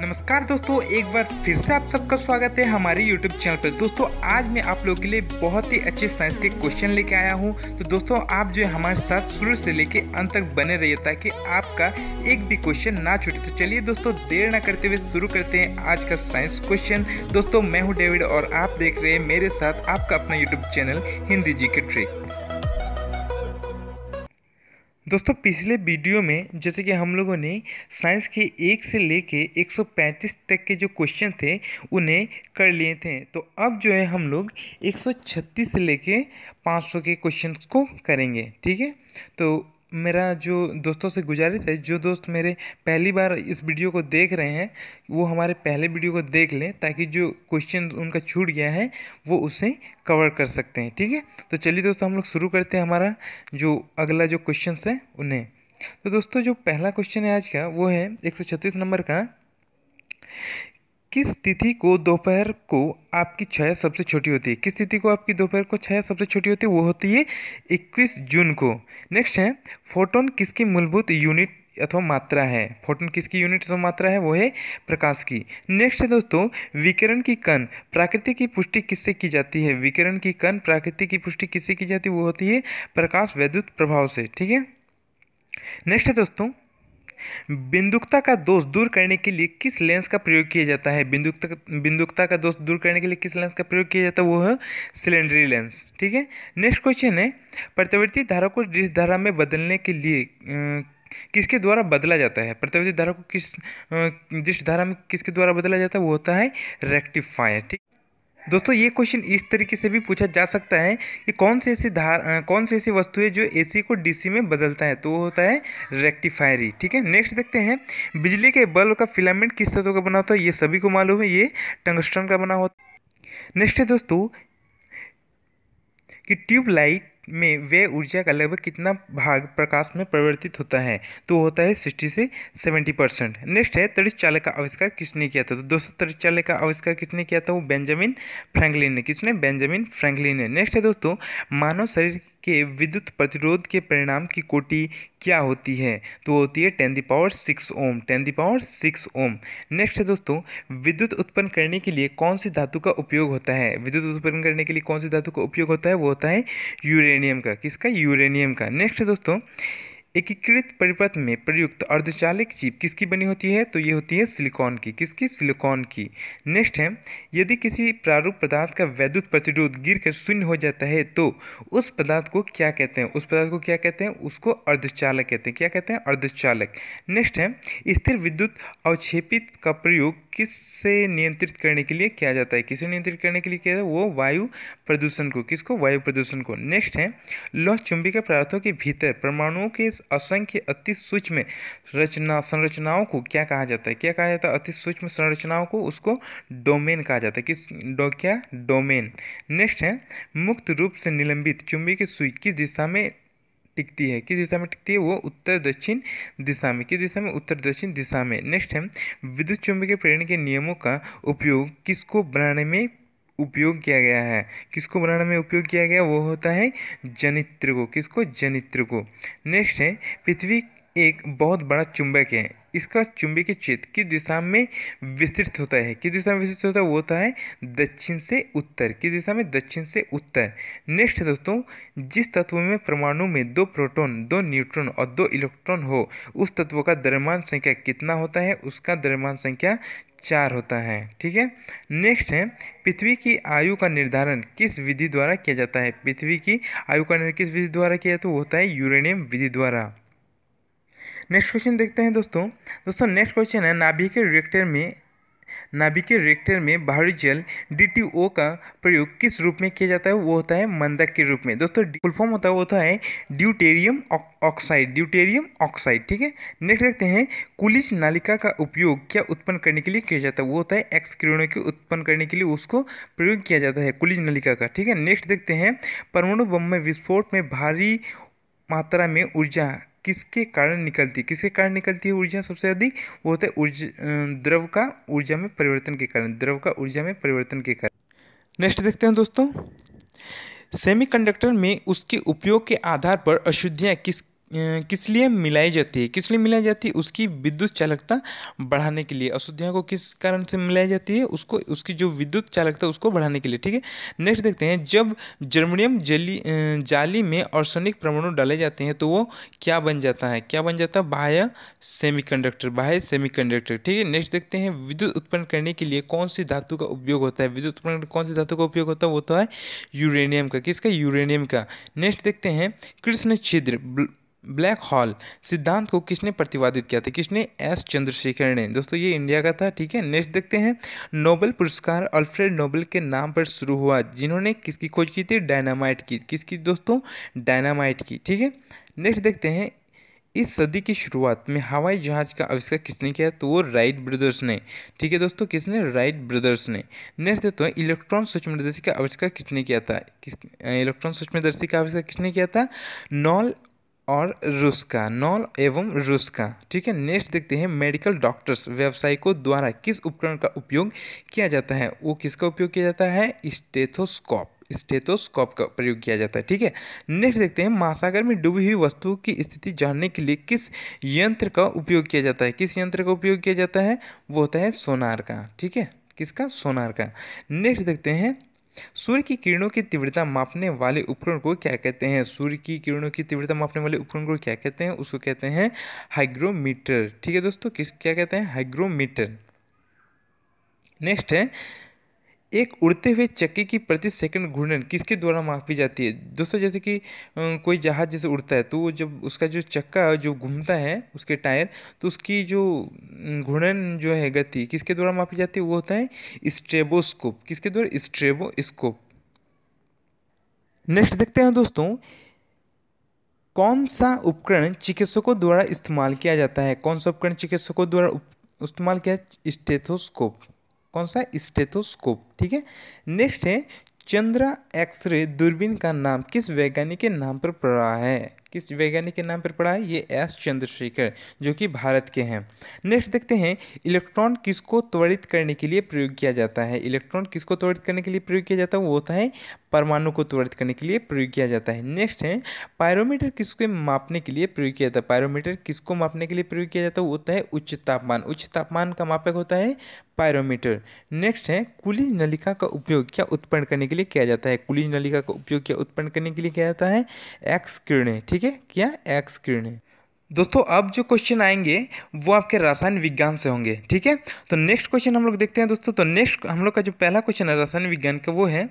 नमस्कार दोस्तों एक बार फिर से आप सबका स्वागत है हमारे YouTube चैनल पर दोस्तों आज मैं आप लोगों के लिए बहुत ही अच्छे साइंस के क्वेश्चन लेके आया हूँ तो दोस्तों आप जो है हमारे साथ शुरू से लेके अंत तक बने रहिए ताकि आपका एक भी क्वेश्चन ना छूटे तो चलिए दोस्तों देर ना करते हुए शुरू करते हैं आज का साइंस क्वेश्चन दोस्तों मैं हूँ डेविड और आप देख रहे हैं मेरे साथ आपका अपना यूट्यूब चैनल हिंदी जी के ट्रिक दोस्तों पिछले वीडियो में जैसे कि हम लोगों ने साइंस के एक से लेके 135 तक के जो क्वेश्चन थे उन्हें कर लिए थे तो अब जो है हम लोग 136 से लेके 500 के क्वेश्चन को करेंगे ठीक है तो मेरा जो दोस्तों से गुजारिश है जो दोस्त मेरे पहली बार इस वीडियो को देख रहे हैं वो हमारे पहले वीडियो को देख लें ताकि जो क्वेश्चन उनका छूट गया है वो उसे कवर कर सकते हैं ठीक है तो चलिए दोस्तों हम लोग शुरू करते हैं हमारा जो अगला जो क्वेश्चन है उन्हें तो दोस्तों जो पहला क्वेश्चन है आज का वो है एक नंबर का किस तिथि को दोपहर को आपकी छाया सबसे छोटी होती है किस तिथि को आपकी दोपहर को छाया सबसे छोटी होती है वो होती है इक्कीस जून को नेक्स्ट है फोटोन किसकी मूलभूत यूनिट अथवा मात्रा है फोटोन किसकी यूनिट अथवा मात्रा है वो है प्रकाश की नेक्स्ट है दोस्तों विकिरण की कण प्राकृतिक की पुष्टि किससे की जाती है विकिरण की कण प्राकृतिक की पुष्टि किससे की जाती है वो होती है प्रकाश वैद्युत प्रभाव से ठीक है नेक्स्ट है दोस्तों बिंदुकता का दोष दूर करने के लिए किस लेंस का प्रयोग किया जाता है बिंदुकता बिंदुकता का दोष दूर करने के लिए किस लेंस का प्रयोग किया जाता है वो है सिलेंडरी लेंस ठीक है नेक्स्ट क्वेश्चन है प्रतिवर्ती धारा को जिस धारा में बदलने के लिए किसके द्वारा बदला जाता है प्रतिवर्ती धारा को किस जिस धारा में किसके द्वारा बदला जाता है वो होता है रेक्टिफायर ठीक दोस्तों ये क्वेश्चन इस तरीके से भी पूछा जा सकता है कि कौन से ऐसी धार कौन सी ऐसी वस्तु है जो एसी को डीसी में बदलता है तो वो होता है रेक्टिफायर ही ठीक है नेक्स्ट देखते हैं बिजली के बल्ब का फिलामेंट किस तत्व का बना होता है ये सभी को मालूम है ये टंगस्टन का बना होता है नेक्स्ट है दोस्तों कि ट्यूबलाइट में वे ऊर्जा का लगभग कितना भाग प्रकाश में परिवर्तित होता है तो होता है सिक्सटी से सेवेंटी परसेंट नेक्स्ट है तड़ित चालक का आविष्कार किसने किया था तो दोस्तों तड़ित चालक का आविष्कार किसने किया था वो बेंजामिन फ्रैंकलिन ने किसने बेंजामिन फ्रैंकलिन ने नेक्स्ट है दोस्तों मानव शरीर के विद्युत प्रतिरोध के परिणाम की कोटि क्या होती है तो होती है ten the power six ohm ten the power six ohm next है दोस्तों विद्युत उत्पन्न करने के लिए कौन सी धातु का उपयोग होता है विद्युत उत्पन्न करने के लिए कौन सी धातु का उपयोग होता है वो होता है यूरेनियम का किसका यूरेनियम का नेक्स्ट है दोस्तों एकीकृत परिपथ में प्रयुक्त अर्धचालक चिप किसकी बनी होती है तो ये होती है सिलिकॉन की किसकी सिलिकॉन की नेक्स्ट है यदि किसी प्रारूप पदार्थ का वैद्युत प्रतिरोध गिर कर शून्य हो जाता है तो उस पदार्थ को क्या कहते हैं उस पदार्थ को क्या कहते हैं उसको अर्धचालक कहते हैं क्या कहते हैं अर्धचालक नेक्स्ट है स्थिर विद्युत अवक्षेपित का प्रयोग किस से नियंत्रित करने के लिए किया जाता है किसे नियंत्रित करने के लिए किया जाता है वो वायु प्रदूषण को किसको वायु प्रदूषण को नेक्स्ट है लौह के पदार्थों के भीतर परमाणुओं के असंख्य अति सूक्ष्म रचना संरचनाओं को क्या कहा जाता है क्या कहा जाता है अति सूक्ष्म संरचनाओं को उसको डोमेन कहा जाता है किस डो क्या डोमेन नेक्स्ट है मुक्त रूप से निलंबित चुंबी की सुई किस दिशा में टिकती है किस दिशा में टिकती है वो उत्तर दक्षिण दिशा में किस दिशा में उत्तर दक्षिण दिशा में नेक्स्ट है विद्युत चुंबकीय प्रेरण के नियमों का उपयोग किसको बनाने में उपयोग किया गया है किसको बनाने में उपयोग किया गया वो होता है जनित्र को किसको जनित्र को नेक्स्ट है पृथ्वी एक बहुत बड़ा चुंबक है इसका चुंबकीय क्षेत्र किस दिशा में विस्तृत होता है किस दिशा में विस्तृत होता है वो होता है दक्षिण से उत्तर किस दिशा में दक्षिण से उत्तर नेक्स्ट दोस्तों जिस तत्व में परमाणु में दो प्रोटॉन, दो न्यूट्रॉन और दो इलेक्ट्रॉन हो उस तत्व का द्रव्यमान संख्या कितना होता है उसका द्रव्यमान संख्या चार होता है ठीक है नेक्स्ट है पृथ्वी की आयु का निर्धारण किस विधि द्वारा किया जाता है पृथ्वी की आयु का निर्धारण किस विधि द्वारा किया जाता है वो होता है यूरेनियम विधि द्वारा नेक्स्ट क्वेश्चन देखते हैं दोस्तों दोस्तों नेक्स्ट क्वेश्चन है के रिएक्टर में के रिएक्टर में बाहरी जल डी का प्रयोग किस रूप में किया जाता है वो होता है मंदक के रूप में दोस्तों फुल फॉर्म होता है वो होता है ड्यूटेरियम ऑक्साइड ड्यूटेरियम ऑक्साइड ठीक है नेक्स्ट देखते हैं कुलिज नालिका का उपयोग क्या उत्पन्न करने के लिए किया जाता है वो होता है एक्स किरणों के उत्पन्न करने के लिए उसको प्रयोग किया जाता है कुलिज नलिका का ठीक है नेक्स्ट देखते हैं परमाणु बम में विस्फोट में भारी मात्रा में ऊर्जा किसके कारण निकलती है किसके कारण निकलती है ऊर्जा सबसे अधिक वो होता है ऊर्जा द्रव का ऊर्जा में परिवर्तन के कारण द्रव का ऊर्जा में परिवर्तन के कारण नेक्स्ट देखते हैं दोस्तों सेमीकंडक्टर में उसके उपयोग के आधार पर अशुद्धियाँ किस किस लिए मिलाई जाती है किस लिए मिलाई जाती है उसकी विद्युत चालकता बढ़ाने के लिए अशुद्धियाँ को किस कारण से मिलाई जाती है उसको उसकी जो विद्युत चालकता उसको बढ़ाने के लिए ठीक है नेक्स्ट देखते हैं जब जर्मोनियम जली जाली में औषणिक परमाणु डाले जाते हैं तो वो क्या बन जाता है क्या बन जाता है बाह्य सेमी कंडक्टर बाह्य कंडक्टर ठीक है नेक्स्ट देखते हैं विद्युत उत्पन्न करने के लिए कौन सी धातु का उपयोग होता है विद्युत उत्पन्न कौन सी धातु का उपयोग होता है वो तो है यूरेनियम का किसका यूरेनियम का नेक्स्ट देखते हैं कृष्ण छिद्र ब्लैक हॉल सिद्धांत को किसने प्रतिपादित किया था किसने एस चंद्रशेखर ने दोस्तों ये इंडिया का था ठीक है नेक्स्ट देखते हैं नोबेल पुरस्कार अल्फ्रेड नोबेल के नाम पर शुरू हुआ जिन्होंने किसकी खोज की थी डायनामाइट की किसकी दोस्तों डायनामाइट की ठीक है नेक्स्ट देखते हैं इस सदी की शुरुआत में हवाई जहाज का आविष्कार किसने किया तो वो राइट ब्रदर्स ने ठीक है दोस्तों किसने राइट ब्रदर्स ने नेक्स्ट देखते हैं इलेक्ट्रॉन सूक्ष्मदर्शी का आविष्कार किसने किया था किस इलेक्ट्रॉन सूक्ष्मदर्शी का आविष्कार किसने किया था नॉल और रुस्का नॉल एवं रुस्का ठीक है नेक्स्ट देखते हैं मेडिकल डॉक्टर्स व्यावसायिकों द्वारा किस उपकरण का उपयोग किया जाता है वो किसका उपयोग किया जाता है स्टेथोस्कोप स्टेथोस्कोप का प्रयोग किया जाता है ठीक है नेक्स्ट देखते हैं महासागर में डूबी हुई वस्तुओं की स्थिति जानने के लिए किस यंत्र का उपयोग किया जाता है किस यंत्र का उपयोग किया जाता है वो होता है सोनार का ठीक है किसका सोनार का नेक्स्ट देखते हैं सूर्य की किरणों की तीव्रता मापने वाले उपकरण को क्या कहते हैं सूर्य की किरणों की तीव्रता मापने वाले उपकरण को क्या कहते हैं उसको कहते हैं हाइग्रोमीटर ठीक है दोस्तों किस क्या कहते हैं हाइग्रोमीटर नेक्स्ट है एक उड़ते हुए चक्के की प्रति सेकंड घूर्णन किसके द्वारा मापी जाती है दोस्तों जैसे कि कोई जहाज़ जैसे उड़ता है तो जब उसका जो चक्का जो घूमता है उसके टायर तो उसकी जो घूर्णन जो है गति किसके द्वारा मापी जाती है वो होता है स्ट्रेबोस्कोप किसके द्वारा स्ट्रेबोस्कोप नेक्स्ट देखते हैं दोस्तों कौन सा उपकरण चिकित्सकों द्वारा इस्तेमाल किया जाता है कौन सा उपकरण चिकित्सकों द्वारा इस्तेमाल किया स्टेथोस्कोप कौन सा स्टेथोस्कोप ठीक है नेक्स्ट है चंद्रा एक्सरे दूरबीन का नाम किस वैज्ञानिक के नाम पर पड़ा है किस वैज्ञानिक के नाम पर पड़ा है ये एस चंद्रशेखर जो कि भारत के हैं नेक्स्ट देखते हैं इलेक्ट्रॉन किसको त्वरित करने के लिए प्रयोग किया जाता है इलेक्ट्रॉन किसको त्वरित करने के लिए प्रयोग किया जाता है वो होता है परमाणु को त्वरित करने के लिए प्रयोग किया जाता है नेक्स्ट है पायरोमीटर किसको मापने के लिए प्रयोग किया जाता है पायरोमीटर किसको मापने के लिए प्रयोग किया जाता है वो होता है उच्च तापमान उच्च तापमान का मापक होता है पायरोमीटर नेक्स्ट है कुली नलिका का उपयोग क्या उत्पन्न करने के लिए किया जाता है कुली नलिका का उपयोग क्या उत्पन्न करने के लिए किया जाता है एक्स किरणें ठीक है क्या एक्स किरणें दोस्तों अब जो क्वेश्चन आएंगे वो आपके रसायन विज्ञान से होंगे ठीक है तो नेक्स्ट क्वेश्चन हम लोग देखते हैं दोस्तों तो नेक्स्ट हम लोग का जो पहला क्वेश्चन है रसायन विज्ञान का वो है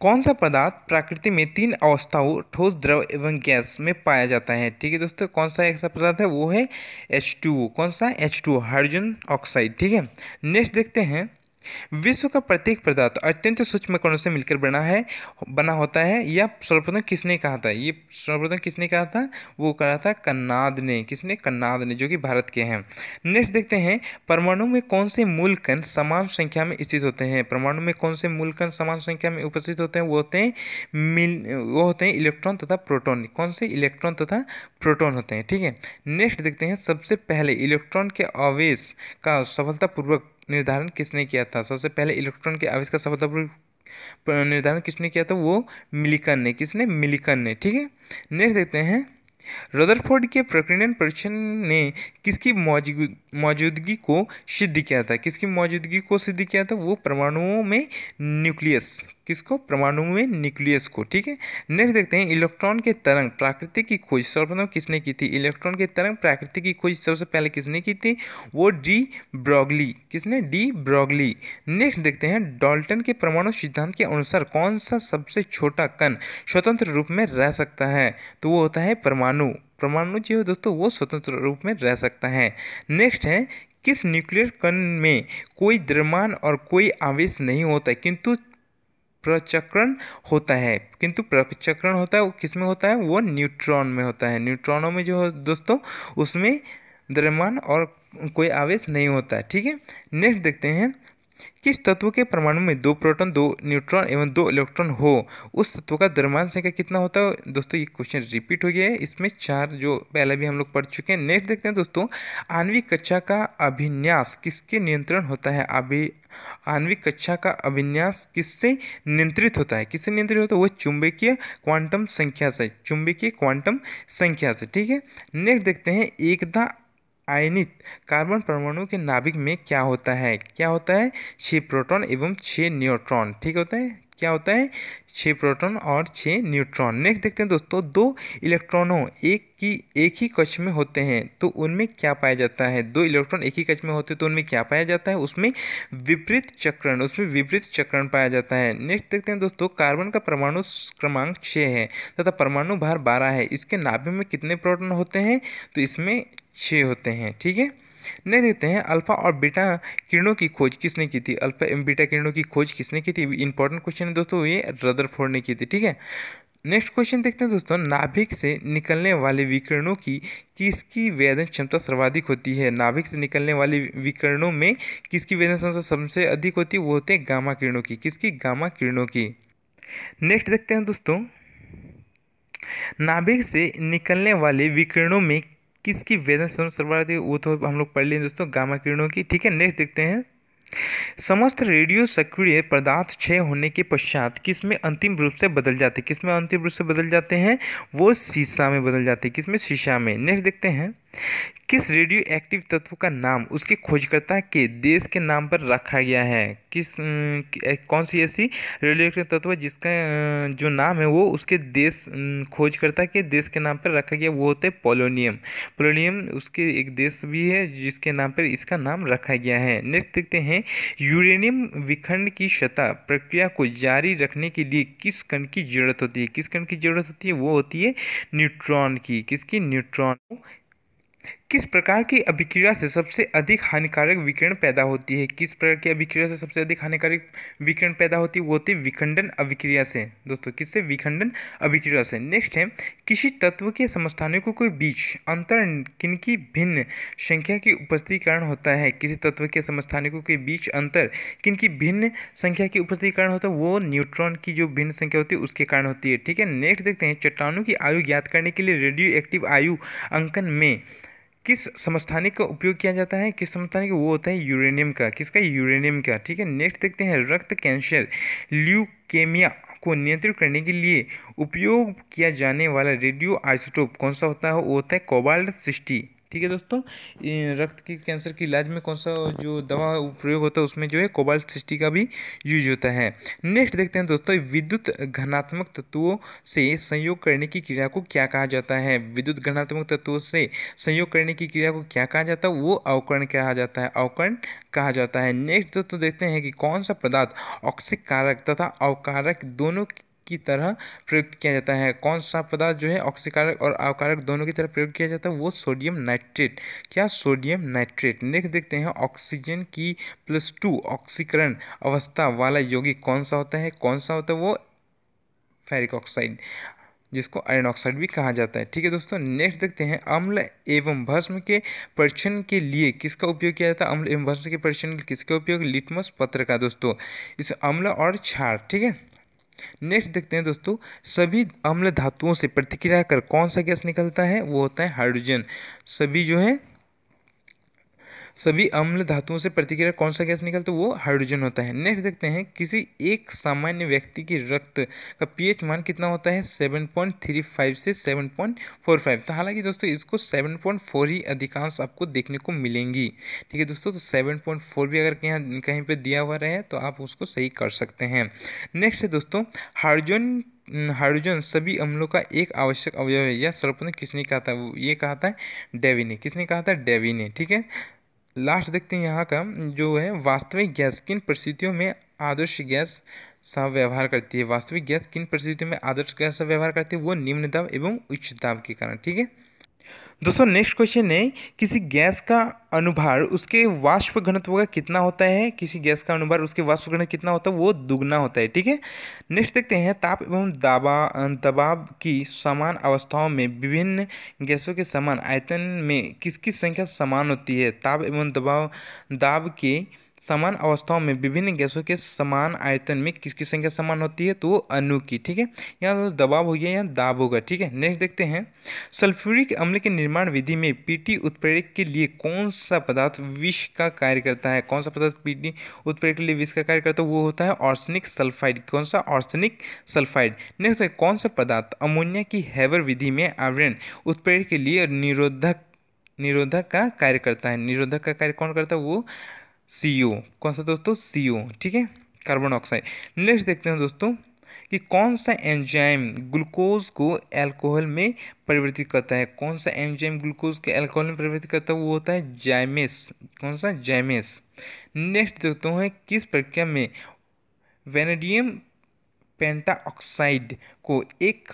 कौन सा पदार्थ प्रकृति में तीन अवस्थाओं ठोस द्रव एवं गैस में पाया जाता है ठीक है दोस्तों कौन सा ऐसा पदार्थ है वो है एच कौन सा एच टू हाइड्रोजन ऑक्साइड ठीक है नेक्स्ट देखते हैं विश्व का प्रत्येक पदार्थ अत्यंत सूक्ष्म कणों से मिलकर बना है बना होता है या सर्वप्रथम किसने कहा था ये सर्वप्रथम किसने कहा था वो कहा था कन्नाद ने किसने कन्नाद ने जो कि भारत के हैं नेक्स्ट देखते हैं परमाणु में कौन से मूल कण समान संख्या में स्थित होते हैं परमाणु में कौन से मूल कण समान संख्या में उपस्थित होते हैं वो होते हैं मिल वो होते हैं इलेक्ट्रॉन तथा प्रोटोन कौन से इलेक्ट्रॉन तथा प्रोटोन होते हैं ठीक है नेक्स्ट देखते हैं सबसे पहले इलेक्ट्रॉन के आवेश का सफलतापूर्वक निर्धारण किसने किया था सबसे पहले इलेक्ट्रॉन के आविष्कार सफलता निर्धारण किसने किया था वो मिलिकन ने किसने मिलिकन ने ठीक है नेक्स्ट देखते हैं रदरफोर्ड के प्रक्रियन परीक्षण ने किसकी मौजूदगी को सिद्ध किया था किसकी मौजूदगी को सिद्ध किया था वो परमाणुओं में न्यूक्लियस किसको परमाणु में न्यूक्लियस को ठीक है नेक्स्ट देखते हैं इलेक्ट्रॉन के तरंग प्राकृतिक की खोज सर्वप्रथम किसने की थी इलेक्ट्रॉन के तरंग प्राकृतिक की खोज सबसे पहले किसने की थी वो डी ब्रॉगली किसने डी ब्रॉगली नेक्स्ट देखते हैं डॉल्टन के परमाणु सिद्धांत के अनुसार कौन सा सबसे छोटा कण स्वतंत्र रूप में रह सकता है तो वो होता है परमाणु परमाणु जो है दोस्तों वो स्वतंत्र रूप में रह सकता है नेक्स्ट है किस न्यूक्लियर कण में कोई द्रव्यमान और कोई आवेश नहीं होता है किंतु प्रचक्रण होता है किंतु प्रचक्रण होता है वो किस में होता है वो न्यूट्रॉन में होता है न्यूट्रॉनों में जो दोस्तों उसमें द्रव्यमान और कोई आवेश नहीं होता ठीक है नेक्स्ट देखते हैं किस तत्व के परमाणु में दो प्रोटॉन दो न्यूट्रॉन एवं दो इलेक्ट्रॉन हो उस तत्व का द्रव्यमान संख्या कितना होता है दोस्तों ये क्वेश्चन रिपीट हो गया है इसमें चार जो पहले भी हम लोग पढ़ चुके हैं नेक्स्ट देखते हैं दोस्तों आणविक कक्षा का अभिन्यास किसके नियंत्रण होता है अभी आणविक कक्षा का अभिन्यास किससे नियंत्रित होता है किससे नियंत्रित होता है वह चुंबकीय क्वांटम संख्या से चुंबकीय क्वांटम संख्या से ठीक है नेक्स्ट देखते हैं एकदा आयनित कार्बन परमाणु के नाभिक में क्या होता है क्या होता है छः प्रोटॉन एवं छः न्यूट्रॉन ठीक होता है क्या होता है छः प्रोटॉन और छः न्यूट्रॉन नेक्स्ट देखते हैं दोस्तों दो इलेक्ट्रॉनों एक की एक ही कक्ष में होते हैं तो उनमें क्या पाया जाता है दो इलेक्ट्रॉन एक ही कक्ष में होते हैं तो उनमें क्या पाया जाता है उसमें विपरीत चक्रण उसमें विपरीत चक्रण पाया जाता है नेक्स्ट देखते हैं दोस्तों कार्बन का परमाणु क्रमांक छः है तथा परमाणु भार बारह है इसके नाभे में कितने प्रोटोन होते हैं तो इसमें छः होते हैं ठीक है नहीं देखते हैं अल्फा और बीटा किरणों की खोज किसने की थी अल्फा एवं बीटा किरणों की खोज किसने की थी इंपॉर्टेंट क्वेश्चन है दोस्तों ये रदरफोर्ड ने की थी ठीक है नेक्स्ट क्वेश्चन देखते हैं दोस्तों नाभिक से निकलने वाले विकिरणों की किसकी वेदन क्षमता सर्वाधिक होती है नाभिक से निकलने वाले विकिरणों में किसकी वेदन क्षमता सबसे अधिक होती है वो होते हैं गामा किरणों की किसकी गामा किरणों की नेक्स्ट देखते हैं दोस्तों नाभिक से निकलने वाले विकिरणों में किसकी वेदन स्वरूप सर्वाधिक वो तो हम लोग पढ़ लिए दोस्तों गामा किरणों की ठीक है नेक्स्ट देखते हैं समस्त रेडियो सक्रिय पदार्थ क्षय होने के पश्चात किसमें अंतिम रूप से बदल जाते हैं किसमें अंतिम रूप से बदल जाते हैं वो शीशा में बदल जाते हैं किसमें शीशा में नेक्स्ट देखते हैं किस रेडियो एक्टिव तत्व का नाम उसके खोजकर्ता के देश के नाम पर रखा गया है किस कौन सी ऐसी रेडियो एक्टिव तत्व जिसका जो नाम है वो उसके देश खोजकर्ता के देश के नाम पर रखा गया वो होता है पोलोनियम पोलोनियम उसके एक देश भी है जिसके नाम पर इसका नाम रखा गया है नेक्स्ट देखते हैं यूरेनियम विखंड की सतह प्रक्रिया को जारी रखने के लिए किस कण की जरूरत होती है किस कण की जरूरत होती है वो होती है न्यूट्रॉन की किसकी न्यूट्रॉन किस प्रकार की अभिक्रिया से सबसे अधिक हानिकारक विकिरण पैदा होती है किस प्रकार की अभिक्रिया से सबसे अधिक हानिकारक विकिरण पैदा होती है वो होती है विखंडन अभिक्रिया से दोस्तों किससे विखंडन अभिक्रिया से नेक्स्ट है किसी तत्व के को के बीच अंतर किनकी भिन्न संख्या की उपस्थिति कारण होता है किसी तत्व के समस्थानिकों के बीच अंतर किनकी भिन्न संख्या की उपस्थिति कारण होता है वो न्यूट्रॉन की जो भिन्न संख्या होती है उसके कारण होती है ठीक है नेक्स्ट देखते हैं चट्टानों की आयु ज्ञात करने के लिए रेडियो एक्टिव आयु अंकन में किस समस्थानिक का उपयोग किया जाता है किस समस्थानिक वो होता है यूरेनियम का किसका यूरेनियम का ठीक है नेक्स्ट देखते हैं रक्त कैंसर ल्यूकेमिया को नियंत्रित करने के लिए उपयोग किया जाने वाला रेडियो आइसोटोप कौन सा होता है वो होता है कोबाल्ट सिक्सटी ठीक है दोस्तों रक्त की कैंसर के इलाज में कौन सा जो दवा प्रयोग होता है उसमें जो है कोबाल्ट सिस्टी का भी यूज होता है नेक्स्ट देखते हैं दोस्तों विद्युत घनात्मक तत्वों से संयोग करने की क्रिया को क्या कहा जाता है विद्युत घनात्मक तत्वों से संयोग करने की क्रिया को क्या कहा जाता है वो अवकरण कहा जाता है अवकरण कहा जाता है नेक्स्ट दोस्तों देखते हैं कि कौन सा पदार्थ ऑक्सिक कारक तथा अवकारक दोनों की तरह प्रयुक्त किया जाता है कौन सा पदार्थ जो है ऑक्सीकारक और अवकारक दोनों की तरह प्रयोग किया जाता है वो सोडियम नाइट्रेट क्या सोडियम नाइट्रेट नेक्स्ट देखते हैं ऑक्सीजन की प्लस टू ऑक्सीकरण अवस्था वाला यौगिक कौन सा होता है कौन सा होता है वो फेरिक ऑक्साइड जिसको आयरन ऑक्साइड भी कहा जाता है ठीक है दोस्तों नेक्स्ट देखते हैं अम्ल एवं भस्म के परीक्षण के लिए किसका उपयोग किया जाता है अम्ल एवं भस्म के परीक्षण के लिए किसका उपयोग लिटमस पत्र का दोस्तों इस अम्ल और क्षार ठीक है नेक्स्ट देखते हैं दोस्तों सभी अम्ल धातुओं से प्रतिक्रिया कर कौन सा गैस निकलता है वो होता है हाइड्रोजन सभी जो है सभी अम्ल धातुओं से प्रतिक्रिया कौन सा गैस निकलता है वो हाइड्रोजन होता है नेक्स्ट देखते हैं किसी एक सामान्य व्यक्ति की रक्त का पीएच मान कितना होता है 7.35 से 7.45 तो हालांकि दोस्तों इसको 7.4 ही अधिकांश आपको देखने को मिलेंगी ठीक है दोस्तों तो 7.4 भी अगर कहीं कहीं पर दिया हुआ रहे तो आप उसको सही कर सकते हैं नेक्स्ट है दोस्तों हाइड्रोजन हाइड्रोजन सभी अम्लों का एक आवश्यक अवयव है यह सर्वप्रथम किसने कहा था ये कहा था डेवी ने किसने कहा था डेवी ने ठीक है लास्ट देखते हैं यहाँ का जो है वास्तविक गैस किन परिस्थितियों में आदर्श गैस सा व्यवहार करती है वास्तविक गैस किन परिस्थितियों में आदर्श गैस सा व्यवहार करती है वो निम्न दाब एवं उच्च दाब के कारण ठीक है दोस्तों नेक्स्ट क्वेश्चन है किसी गैस का अनुभार उसके वाष्प घनत्व का कितना होता है किसी गैस का अनुभार उसके वाष्प घनत्व कितना होता है वो दुगना होता है ठीक है नेक्स्ट देखते हैं ताप एवं दाबा अं, दबाव की समान अवस्थाओं में विभिन्न गैसों के समान आयतन में किसकी संख्या समान होती है ताप एवं दबाव दाब के समान अवस्थाओं में विभिन्न गैसों के समान आयतन में किसकी संख्या समान होती है तो वो अनु की ठीक है यहाँ तो दबाव हो गया या दाब होगा ठीक है नेक्स्ट देखते हैं सल्फ्यूरिक अम्ल के निर्माण विधि में पीटी उत्प्रेरक के लिए कौन सा पदार्थ विष का कार्य करता है कौन सा पदार्थ पीटी उत्प्रेरक के लिए विष का कार्य करता है वो होता है ऑर्सनिक सल्फाइड कौन सा ऑर्सनिक सल्फाइड नेक्स्ट है कौन सा पदार्थ अमोनिया की हैवर विधि में आवरण उत्प्रेरक के लिए निरोधक निरोधक का कार्य करता है निरोधक का कार्य कौन करता है वो सी ओ कौन सा दोस्तों सी ओ ठीक है कार्बन डाइऑक्साइड नेक्स्ट देखते हैं दोस्तों कि कौन सा एंजाइम ग्लूकोज को अल्कोहल में परिवर्तित करता है कौन सा एंजाइम ग्लूकोज के अल्कोहल में परिवर्तित करता है वो होता है जाइमेस कौन सा जाइमेस नेक्स्ट देखते हैं किस प्रक्रिया में वेनेडियम पेंटा ऑक्साइड को एक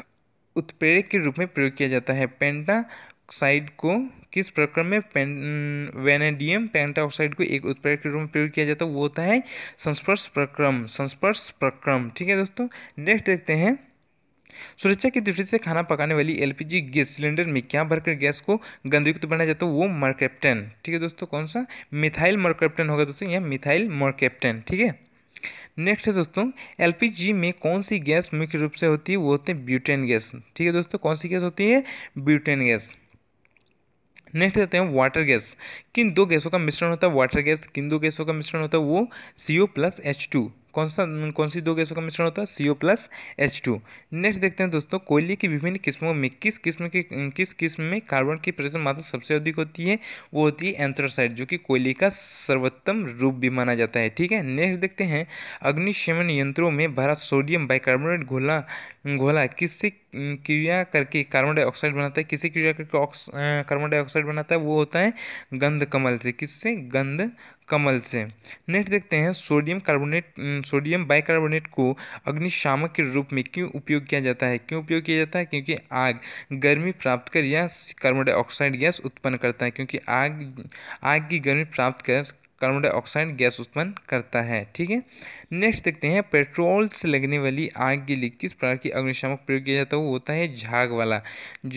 उत्प्रेरक के रूप में प्रयोग किया जाता है पेंटा ऑक्साइड को किस प्रक्रम में पेन वेनेडियम पेंटाऑक्साइड को एक उत्प्रेरक के रूप में प्रयोग किया जाता है वो होता है संस्पर्श प्रक्रम संस्पर्श प्रक्रम ठीक है दोस्तों नेक्स्ट देखते हैं सुरक्षा की दृष्टि से खाना पकाने वाली एलपीजी गैस सिलेंडर में क्या भरकर गैस को गंदयुक्त बनाया जाता है वो मर्केप्टन ठीक है दोस्तों कौन सा मिथाइल मर्केप्टन होगा दोस्तों या मिथाइल मर्केप्टन ठीक है नेक्स्ट है दोस्तों एलपीजी में कौन सी गैस मुख्य रूप से होती है वो होते हैं ब्यूटेन गैस ठीक है दोस्तों कौन सी गैस होती है ब्यूटेन गैस नेक्स्ट देते हैं वाटर गैस किन दो गैसों का मिश्रण होता है वाटर गैस किन दो गैसों का मिश्रण होता है वो C O plus H two कौन सा कौन सी दो गैसों का मिश्रण होता है C O plus H two next देखते हैं दोस्तों कोयले की विभिन्न किस्मों में किस किस्म के किस किस्म में कार्बन की प्रेजेंट मात्रा सबसे अधिक होती है वो होती है एंथ्रासाइट जो कि कोयले का सर्वोत्तम रूप भी माना जाता है ठीक है नेक्स्ट देखते हैं अग्निशमन यंत्रों में भरा सोडियम बाइकार्बोनेट घोला घोला किससे क्रिया करके कार्बन डाइऑक्साइड बनाता है किसी क्रिया करके कार्बन डाइऑक्साइड बनाता है वो होता है गंध कमल से किससे गंध कमल से नेक्स्ट देखते हैं सोडियम कार्बोनेट सोडियम बाइकार्बोनेट को अग्निशामक के रूप में क्यों उपयोग किया जाता है क्यों उपयोग किया जाता है क्योंकि आग गर्मी प्राप्त कर या कार्बन डाइऑक्साइड गैस उत्पन्न करता है क्योंकि आग आग की गर्मी प्राप्त कर कार्बन डाइऑक्साइड गैस उत्पन्न करता है ठीक है नेक्स्ट देखते हैं पेट्रोल से लगने वाली आग के लिए किस प्रकार की अग्निशामक प्रयोग किया जाता है वो होता है झाग वाला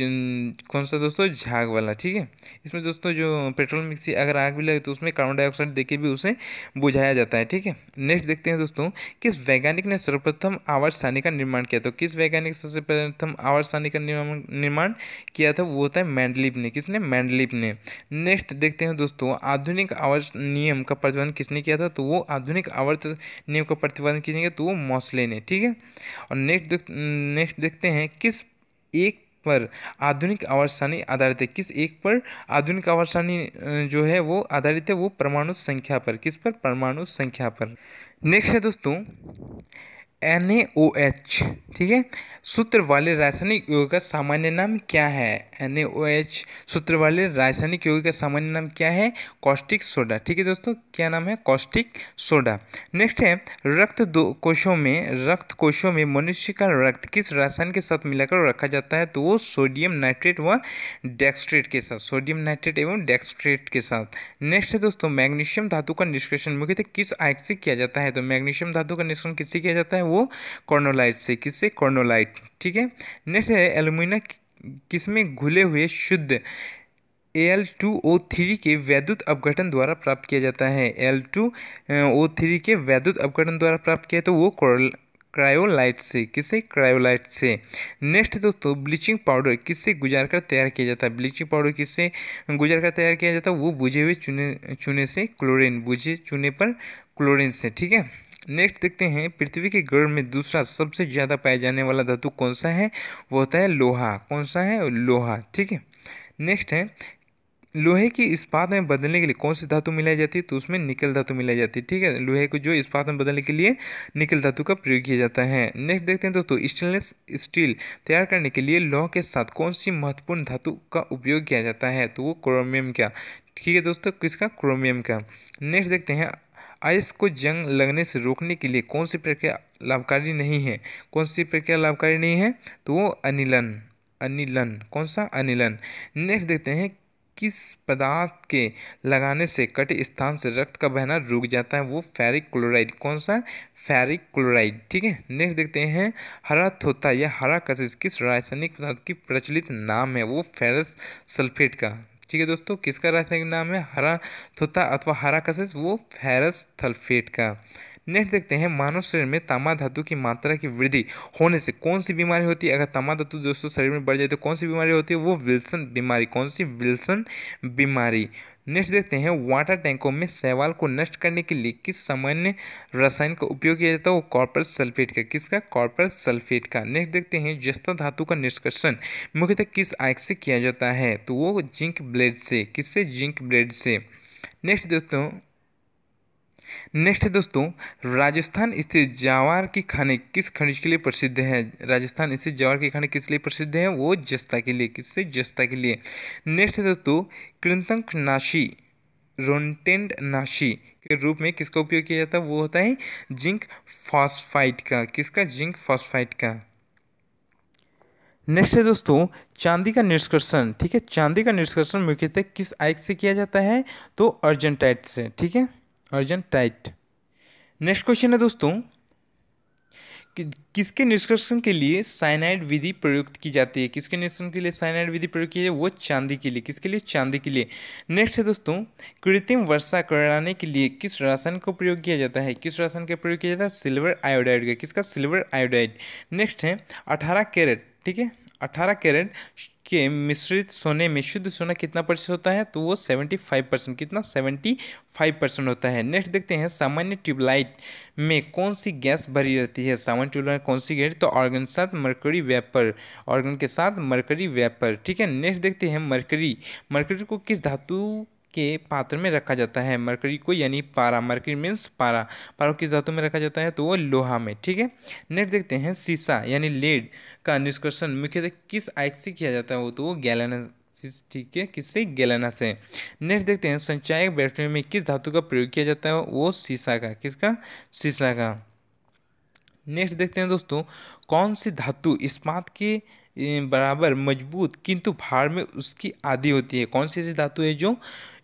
कौन सा दोस्तों झाग वाला ठीक है इसमें दोस्तों जो पेट्रोल मिक्स अगर आग भी लगे तो उसमें कार्बन डाइऑक्साइड देके भी उसे बुझाया जाता है ठीक है नेक्स्ट देखते हैं दोस्तों किस वैज्ञानिक ने सर्वप्रथम आवर्त सारणी का निर्माण किया तो किस वैज्ञानिक सबसे प्रथम आवर्त सारणी का निर्माण किया था वो होता है मैंडलिप ने किसने मैंडलिप ने नेक्स्ट देखते हैं दोस्तों आधुनिक आवर्त नियम नियम का प्रतिपादन किसने किया था तो वो आधुनिक आवर्त नियम का प्रतिपादन किसने किया तो वो मौसले ने ठीक है और नेक्स्ट नेक्स्ट देखते हैं किस एक पर आधुनिक आवर्त आधारित है किस एक पर आधुनिक आवर्त जो है वो आधारित है वो परमाणु संख्या पर किस पर परमाणु संख्या पर नेक्स्ट है दोस्तों एन ठीक है सूत्र वाले रासायनिक योग का सामान्य नाम क्या है एन सूत्र वाले रासायनिक योग का सामान्य नाम क्या है कॉस्टिक सोडा ठीक है दोस्तों क्या नाम है कॉस्टिक सोडा नेक्स्ट है रक्त दो कोशों में रक्त कोशों में मनुष्य का रक्त किस रासायन के साथ मिलाकर रखा जाता है तो वो सोडियम नाइट्रेट व डेक्स्ट्रेट के साथ सोडियम नाइट्रेट एवं डेक्स्ट्रेट के साथ नेक्स्ट है दोस्तों मैग्नीशियम धातु का निष्कर्षण मुख्यतः किस आयक से किया जाता है तो मैग्नीशियम धातु का निष्कर्षण किससे किया जाता है वो कॉर्नोलाइट से किससे कॉर्नोलाइट ठीक है नेक्स्ट है एलुमिना किसमें घुले हुए शुद्ध एल टू ओ थ्री के वैद्युत अपघटन द्वारा प्राप्त किया जाता है एल टू ओ थ्री के वैद्युत अपघटन द्वारा प्राप्त किया तो वो क्रायोलाइट से किसे क्रायोलाइट से नेक्स्ट दोस्तों ब्लीचिंग पाउडर किससे गुजार कर तैयार किया जाता है ब्लीचिंग पाउडर किससे गुजार कर तैयार किया जाता है वो बुझे हुए चुने चुने से क्लोरीन बुझे चुने पर क्लोरीन से ठीक है नेक्स्ट देखते हैं पृथ्वी के गर्भ में दूसरा सबसे ज़्यादा पाया जाने वाला धातु कौन सा है वो होता है लोहा कौन सा है लोहा ठीक है नेक्स्ट है लोहे की इस्पात में बदलने के लिए कौन सी धातु मिलाई जाती है तो उसमें निकल धातु मिलाई जाती है ठीक है लोहे को जो इस्पात में बदलने के लिए निकल धातु का प्रयोग किया जाता है नेक्स्ट देखते हैं दोस्तों स्टेनलेस स्टील तैयार करने के लिए लोह के साथ कौन सी महत्वपूर्ण धातु का उपयोग किया जाता है तो वो क्रोमियम का ठीक है दोस्तों किसका क्रोमियम का नेक्स्ट देखते हैं आयस को जंग लगने से रोकने के लिए कौन सी प्रक्रिया लाभकारी नहीं है कौन सी प्रक्रिया लाभकारी नहीं है तो वो अनिलन अनिलन कौन सा अनिलन नेक्स्ट देखते हैं किस पदार्थ के लगाने से कट स्थान से रक्त का बहना रुक जाता है वो फेरिक क्लोराइड कौन सा फेरिक क्लोराइड ठीक है नेक्स्ट देखते हैं हरा थोता या हरा कशिश किस रासायनिक पदार्थ की प्रचलित नाम है वो फेरस सल्फेट का ठीक है दोस्तों किसका रासायनिक नाम है हरा थोता अथवा हरा कसिस वो फेरस थल्फेट का नेक्स्ट देखते हैं मानव शरीर में तामा धातु की मात्रा की वृद्धि होने से कौन सी बीमारी होती है अगर तामा धातु दोस्तों शरीर में बढ़ जाए तो कौन सी बीमारी होती है वो विल्सन बीमारी कौन सी विल्सन बीमारी नेक्स्ट देखते हैं वाटर टैंकों में सवाल को नष्ट करने के लिए किस सामान्य रसायन का उपयोग किया जाता है वो कॉपर सल्फेट का किसका कॉपर सल्फेट का नेक्स्ट देखते हैं जस्ता धातु का निष्कर्षण मुख्यतः किस आग से किया जाता है तो वो जिंक ब्लेड से किससे जिंक ब्लेड से नेक्स्ट दोस्तों नेक्स्ट दोस्तों राजस्थान स्थित जावार की खाने किस खनिज के लिए प्रसिद्ध है राजस्थान स्थित जावार की खाने किस लिए प्रसिद्ध है वो जस्ता के लिए किससे जस्ता के लिए नेक्स्ट दोस्तों कृतंक नाशी रोनटेंड नाशी के रूप में किसका उपयोग किया जाता है वो होता है जिंक फॉस्फाइट का किसका जिंक फॉस्फाइट का नेक्स्ट है दोस्तों चांदी का निष्कर्षण ठीक है चांदी का निष्कर्षण मुख्यतः किस आयक से किया जाता है तो अर्जेंटाइट से ठीक है अर्जेंट टाइट नेक्स्ट क्वेश्चन है दोस्तों कि, किसके निष्कर्षण के लिए साइनाइड विधि प्रयुक्त की जाती है किसके निष्कर्षण के लिए साइनाइड विधि प्रयुक्त की जाती है वो चांदी के लिए किसके लिए चांदी के लिए नेक्स्ट है दोस्तों कृत्रिम वर्षा कराने के लिए किस रासायन का प्रयोग किया जाता है किस रासायन का प्रयोग किया जाता है सिल्वर आयोडाइड का किसका सिल्वर आयोडाइड नेक्स्ट है अठारह कैरेट ठीक है अठारह कैरेट के मिश्रित सोने में शुद्ध सोना कितना प्रतिशत होता है तो वो सेवेंटी फाइव परसेंट कितना सेवेंटी फाइव परसेंट होता है नेक्स्ट देखते हैं सामान्य ट्यूबलाइट में कौन सी गैस भरी रहती है सामान्य ट्यूबलाइट कौन सी गैस तो ऑर्गन के साथ मरकरी वेपर ऑर्गन के साथ मरकरी वेपर ठीक है नेक्स्ट देखते हैं मरकरी मरकरी को किस धातु के पात्र में रखा जाता है मरकरी को यानी पारा मरकरी मीन्स पारा पारा किस धातु में रखा जाता है तो वो लोहा में ठीक है नेक्स्ट देखते हैं सीसा यानी लेड का निष्कर्षण मुख्यतः किस आय से किया जाता है वो तो वो गैलन ठीक है किससे गैलाना से नेक्स्ट देखते हैं संचायक बैटरी में किस धातु का प्रयोग किया जाता है वो सीसा का किसका सीसा का नेक्स्ट देखते हैं दोस्तों कौन सी धातु इस्पात के बराबर मजबूत किंतु भार में उसकी आधी होती है कौन सी ऐसी धातु है जो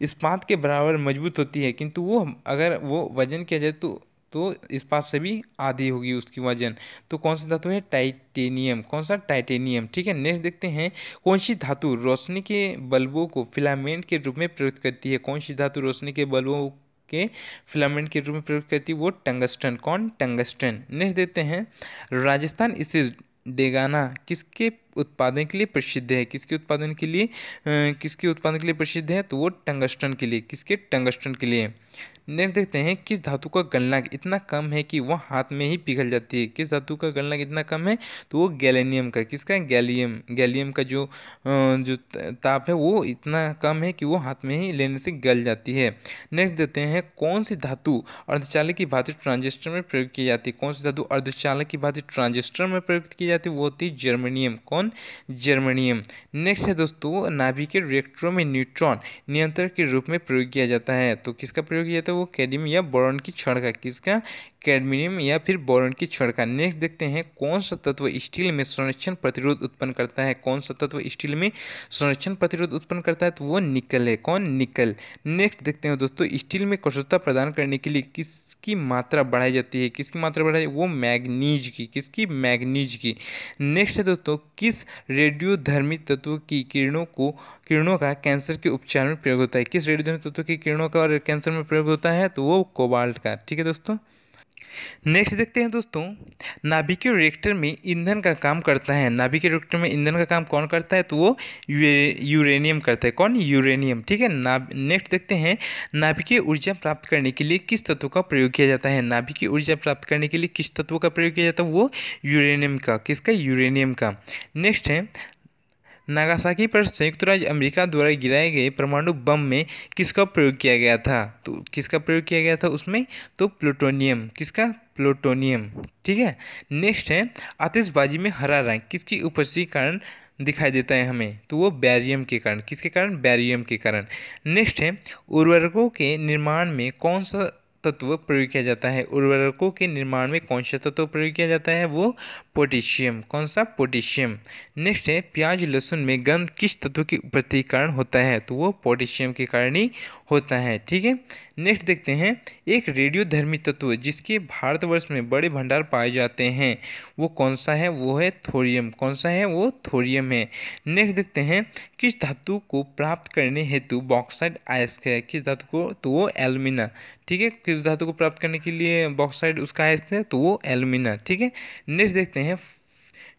इस्पात के बराबर मजबूत होती है किंतु वो अगर वो वजन किया जाए तो तो इस्पात से भी आधी होगी उसकी वजन तो कौन सी धातु है टाइटेनियम कौन सा टाइटेनियम ठीक है नेक्स्ट देखते हैं कौन सी धातु रोशनी के बल्बों को फिलामेंट के रूप में प्रयुक्त करती है कौन सी धातु रोशनी के बल्बों के फिलामेंट के रूप में प्रयुक्त करती है वो टंगस्टन कौन टंगस्टन नेक्स्ट देखते हैं राजस्थान इसे डेगाना किसके उत्पादन के लिए प्रसिद्ध है किसके उत्पादन के लिए किसके उत्पादन के लिए प्रसिद्ध है तो वो टंगस्टन के लिए किसके टंगस्टन के लिए नेक्स्ट देखते हैं किस धातु का गलनांक इतना कम है कि वह हाथ में ही पिघल जाती है किस धातु का गलनांक इतना कम है तो वो गैलेनियम का किसका गैलियम गैलियम का जो जो ताप है वो इतना कम है कि वो हाथ में ही लेने से गल जाती है नेक्स्ट देखते हैं कौन सी धातु अर्धचालक की भांति ट्रांजिस्टर में प्रयोग की जाती है कौन सी धातु अर्धचालक की भांति ट्रांजिस्टर में प्रयुक्त की जाती है वो होती है जर्मेनियम कौन ऑन जर्मनियम नेक्स्ट है दोस्तों नाभिक के रिएक्टरों में न्यूट्रॉन नियंत्रक के रूप में प्रयोग किया जाता है तो किसका प्रयोग किया जाता है वो कैडमियम या बोरॉन की क्षण का किसका कैडमियम या फिर बोरॉन की क्षण का नेक्स्ट देखते हैं कौन सा तत्व स्टील में संरक्षण प्रतिरोध उत्पन्न करता है कौन सा तत्व स्टील में संरक्षण प्रतिरोध उत्पन्न करता है तो वो निकल है कौन निकल नेक्स्ट देखते हैं दोस्तों स्टील में कठोरता प्रदान करने के लिए किस की मात्रा बढ़ाई जाती है किसकी मात्रा बढ़ाई वो मैग्नीज की किसकी मैग्नीज की नेक्स्ट है दोस्तों किस रेडियोधर्मी तत्व की किरणों को किरणों का कैंसर के उपचार में प्रयोग होता है किस रेडियोधर्मी तत्व की किरणों का और कैंसर में प्रयोग होता है तो वो कोबाल्ट का ठीक है दोस्तों नेक्स्ट देखते हैं दोस्तों नाभिकीय रिएक्टर में ईंधन का काम करता है नाभिकीय रिएक्टर में ईंधन का काम कौन करता है तो वो यूरेनियम करता है कौन यूरेनियम ठीक है ना नेक्स्ट देखते हैं नाभिकीय ऊर्जा प्राप्त करने के लिए किस तत्व का प्रयोग किया जाता है नाभिकीय ऊर्जा प्राप्त करने के लिए किस तत्व का प्रयोग किया जाता है वो यूरेनियम का किसका यूरेनियम का नेक्स्ट है नागासाकी पर संयुक्त राज्य अमेरिका द्वारा गिराए गए परमाणु बम में किसका प्रयोग किया गया था तो किसका प्रयोग किया गया था उसमें तो प्लूटोनियम किसका प्लूटोनियम ठीक है नेक्स्ट है आतिशबाजी में हरा रंग किसकी उपस्थिति कारण दिखाई देता है हमें तो वो बैरियम के कारण किसके कारण बैरियम के कारण नेक्स्ट है उर्वरकों के निर्माण में कौन सा तत्व प्रयोग किया जाता है उर्वरकों के निर्माण में कौन सा तत्व प्रयोग किया जाता है वो पोटेशियम कौन सा पोटेशियम नेक्स्ट है प्याज लहसुन में गंध किस तत्व की उपस्थिति कारण होता है तो वो पोटेशियम के कारण ही होता है ठीक है नेक्स्ट देखते हैं एक रेडियो धर्मी तत्व जिसके भारतवर्ष में बड़े भंडार पाए जाते हैं वो कौन सा है वो है थोरियम कौन सा है वो थोरियम है नेक्स्ट देखते हैं किस धातु को प्राप्त करने हेतु बॉक्साइड आयस्क है किस धातु को तो वो एलमिना ठीक है किस धातु को प्राप्त करने के लिए बॉक्साइड उसका आयस्क है तो वो एलमिना ठीक है नेक्स्ट देखते हैं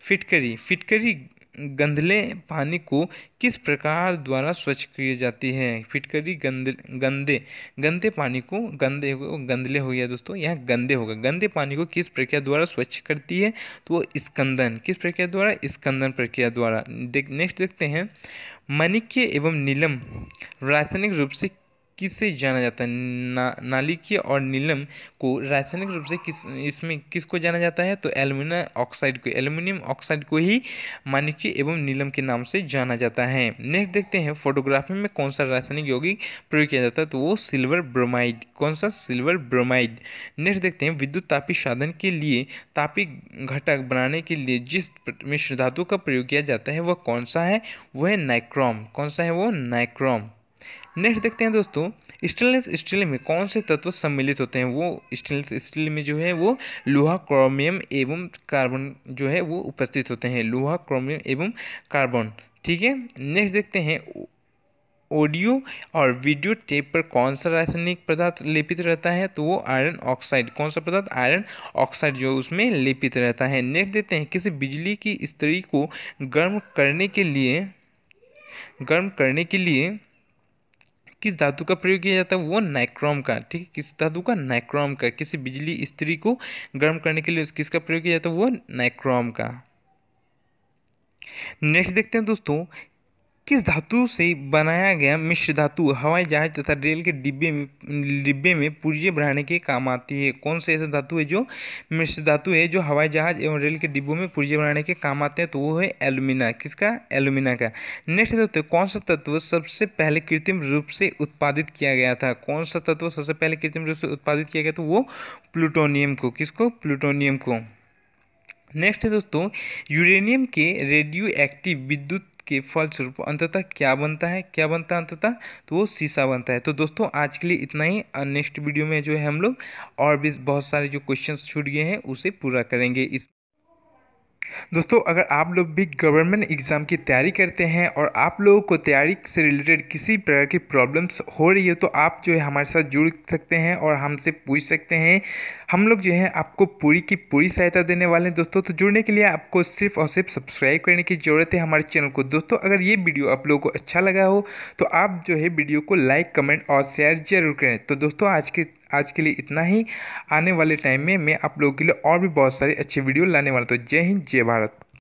फिटकरी फिटकरी गंधले पानी को किस प्रकार द्वारा स्वच्छ किया जाती है फिटकरी गंद गंदे गंदे पानी को गंदे गंदले हो गया दोस्तों यहाँ गंदे होगा गंदे पानी को किस प्रक्रिया द्वारा स्वच्छ करती है तो वो स्कंदन किस प्रक्रिया द्वारा स्कंदन प्रक्रिया द्वारा देख नेक्स्ट देखते हैं मणिक्य एवं नीलम रासायनिक रूप से किससे जाना जाता है ना, नालिकीय और नीलम को रासायनिक रूप से किस इसमें किसको जाना जाता है तो एलुमिना ऑक्साइड को एल्यूमिनियम ऑक्साइड को ही मानिकीय एवं नीलम के नाम से जाना जाता है नेक्स्ट देखते हैं फोटोग्राफी में कौन सा रासायनिक यौगिक प्रयोग किया जाता है तो वो सिल्वर ब्रोमाइड कौन सा सिल्वर ब्रोमाइड नेक्स्ट देखते हैं विद्युत तापी साधन के लिए तापी घटक बनाने के लिए जिस मिश्र धातु का प्रयोग किया जाता है वह कौन सा है वह नाइक्रोम कौन सा है वो नाइक्रोम नेक्स्ट देखते हैं दोस्तों स्टेनलेस स्टील में कौन से तत्व सम्मिलित होते हैं वो स्टेनलेस स्टील में जो है वो लोहा क्रोमियम एवं कार्बन जो है वो उपस्थित होते हैं लोहा क्रोमियम एवं कार्बन ठीक है नेक्स्ट देखते हैं ऑडियो और वीडियो टेप पर कौन सा रासायनिक पदार्थ लेपित रहता है तो वो आयरन ऑक्साइड कौन सा पदार्थ आयरन ऑक्साइड जो उसमें लेपित रहता है नेक्स्ट देखते हैं किसी बिजली की स्त्री को गर्म करने के लिए गर्म करने के लिए किस धातु का प्रयोग किया जाता है वो नाइक्रोम का ठीक है किस धातु का नाइक्रोम का किसी बिजली स्त्री को गर्म करने के लिए किसका प्रयोग किया जाता है वो नाइक्रोम का नेक्स्ट देखते हैं दोस्तों किस धातु से बनाया गया मिश्र धातु हवाई जहाज तथा रेल के डिब्बे में डिब्बे में पुर्जे बढ़ाने के काम आती है कौन से ऐसा धातु है जो मिश्र धातु है जो हवाई जहाज एवं रेल के डिब्बों में पुर्जे बढ़ाने के काम आते हैं तो वो है एलुमिना किसका एलुमिना का नेक्स्ट तत्व कौन सा तत्व सबसे पहले कृत्रिम रूप से उत्पादित किया गया था कौन सा तत्व सबसे पहले कृत्रिम रूप से उत्पादित किया गया था वो प्लूटोनियम को किसको प्लूटोनियम को नेक्स्ट है दोस्तों यूरेनियम के रेडियो एक्टिव विद्युत के फलस्वरूप अंततः क्या बनता है क्या बनता है अंततः तो वो शीशा बनता है तो दोस्तों आज के लिए इतना ही नेक्स्ट वीडियो में जो है हम लोग और भी बहुत सारे जो क्वेश्चंस छूट गए हैं उसे पूरा करेंगे इस दोस्तों अगर आप लोग भी गवर्नमेंट एग्ज़ाम की तैयारी करते हैं और आप लोगों को तैयारी से रिलेटेड किसी प्रकार की प्रॉब्लम्स हो रही है तो आप जो है हमारे साथ जुड़ सकते हैं और हमसे पूछ सकते हैं हम लोग जो है आपको पूरी की पूरी सहायता देने वाले हैं दोस्तों तो जुड़ने के लिए आपको सिर्फ और सिर्फ सब्सक्राइब करने की ज़रूरत है हमारे चैनल को दोस्तों अगर ये वीडियो आप लोगों को अच्छा लगा हो तो आप जो है वीडियो को लाइक कमेंट और शेयर जरूर करें तो दोस्तों आज के आज के लिए इतना ही आने वाले टाइम में मैं आप लोगों के लिए और भी बहुत सारी अच्छी वीडियो लाने वाला तो जय हिंद जय भारत